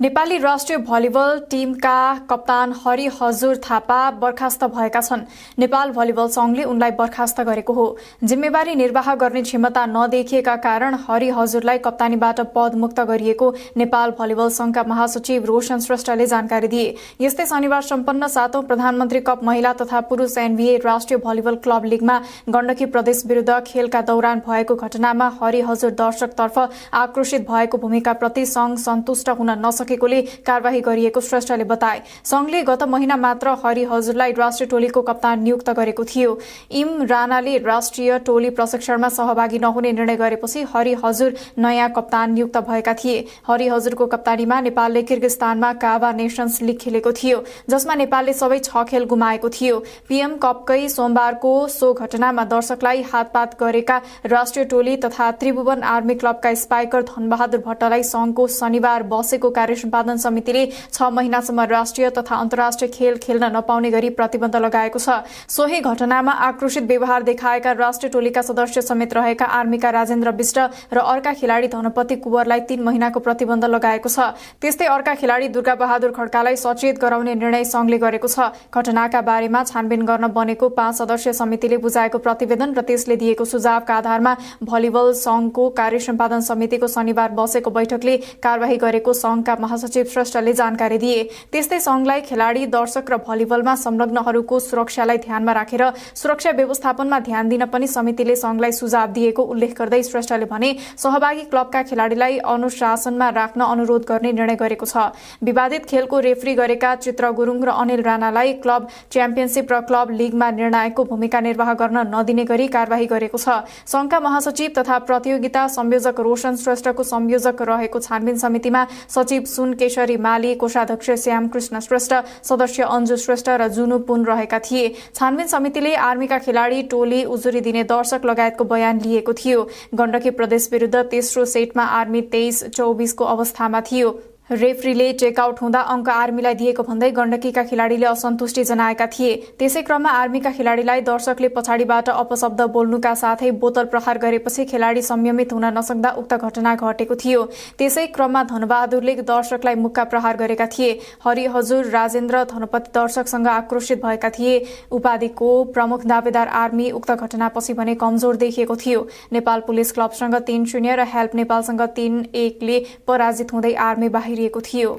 नेपाली राष्ट्रिय भलिबल टिमका कप्तान हरि हजुर थापा बर्खास्त भएका छन् नेपाल भलिबल संघले उनलाई बर्खास्त गरेको हो जिम्मेवारी निर्वाह गर्ने क्षमता नदेखिएका कारण हरि हजुरलाई कप्तानीबाट पदमुक्त गरिएको नेपाल भलिबल संघका महासचिव रोशन श्रेष्ठले जानकारी दिए यस्तै शनिबार सम्पन्न सातौं प्रधानमन्त्री कप महिला तथा पुरूष एनबीए राष्ट्रिय भलिबल क्लब लिगमा गण्डकी प्रदेश विरूद्ध खेलका दौरान भएको घटनामा हरि हजुर दर्शकतर्फ आक्रोशित भएको भूमिकाप्रति संघ सन्तुष्ट हुन नसके नसकेकोले कार्यवाही गरिएको श्रेष्ठले बताए संघले गत महिना मात्र हरि हजुरलाई राष्ट्रिय टोलीको कप्तान नियुक्त गरेको थियो इम राणाले राष्ट्रिय टोली प्रशिक्षणमा सहभागी नहुने निर्णय गरेपछि हरि हजुर नयाँ कप्तान नियुक्त भएका थिए हरि हजुरको कप्तानीमा नेपालले किर्गिस्तानमा काबा नेसन्स लिग खेलेको थियो जसमा नेपालले सबै छ खेल गुमाएको थियो पीएम कपकै सोमबारको सो घटनामा दर्शकलाई हातपात गरेका राष्ट्रिय टोली तथा त्रिभुवन आर्मी क्लबका स्पाइकर धनबहादुर भट्टलाई संघको शनिबार बसेको कार्य सम्पादन समितिले छ महिनासम्म राष्ट्रिय तथा अन्तर्राष्ट्रिय खेल खेल्न नपाउने गरी प्रतिबन्ध लगाएको छ सोही घटनामा आक्रोशित व्यवहार देखाएका राष्ट्रिय टोलीका सदस्य समेत रहेका आर्मीका राजेन्द्र विष्ट र अर्का खेलाडी धनपति कुवरलाई तीन महिनाको प्रतिबन्ध लगाएको छ त्यस्तै अर्का खेलाडी दुर्गा बहादुर खड्कालाई सचेत गराउने निर्णय संघले गरेको छ घटनाका बारेमा छानबिन गर्न बनेको पाँच सदस्यीय समितिले बुझाएको प्रतिवेदन र त्यसले दिएको सुझावका आधारमा भलिबल संघको कार्य सम्पादन समितिको शनिबार बसेको बैठकले कार्यवाही गरेको संघका महासचिव श्रेष्ठले जानकारी दिए त्यस्तै संघलाई खेलाडी दर्शक र भलिबलमा संलग्नहरूको सुरक्षालाई ध्यानमा राखेर सुरक्षा व्यवस्थापनमा ध्यान दिन पनि समितिले संघलाई सुझाव दिएको उल्लेख गर्दै श्रेष्ठले भने सहभागी क्लबका खेलाड़ीलाई अनुशासनमा राख्न अनुरोध गर्ने निर्णय गरेको छ विवादित खेलको रेफ्री गरेका चित्र गुरूङ र अनिल राणालाई क्लब च्याम्पियनशीप र क्लब लीगमा निर्णायकको भूमिका निर्वाह गर्न नदिने गरी कार्यवाही गरेको छ संघका महासचिव तथा प्रतियोगिता संयोजक रोशन श्रेष्ठको संयोजक रहेको छानबिन समितिमा सचिव सुनकेशरी माली कोषाध्यक्ष कृष्ण श्रेष्ठ सदस्य अञ्जु श्रेष्ठ र जुनु पुन रहेका थिए छानबिन समितिले आर्मीका खेलाडी टोली उजुरी दिने दर्शक लगायतको बयान लिएको थियो गण्डकी प्रदेश विरूद्ध तेस्रो सेटमा आर्मी तेइस चौबिसको अवस्थामा थियो रेफ्रीले चेकआउट हुँदा अङ्क आर्मीलाई दिएको भन्दै गण्डकीका खेलाडीले असन्तुष्टि जनाएका थिए त्यसै क्रममा आर्मीका खेलाडीलाई दर्शकले पछाडिबाट अपशब्द बोल्नुका साथै बोतल प्रहार गरेपछि खेलाडी संयमित हुन नसक्दा उक्त घटना घटेको थियो त्यसै क्रममा धनबहादुरले दर्शकलाई मुक्का प्रहार गरेका थिए हरि राजेन्द्र धनपति दर्शकसँग आक्रोशित भएका थिए उपाधिको प्रमुख दावेदार आर्मी उक्त घटनापछि भने कमजोर देखिएको थियो नेपाल पुलिस क्लबसँग तीन शून्य र हेल्प नेपालसँग तीन एकले पराजित हुँदै आर्मी बाहिर गरिएको थियो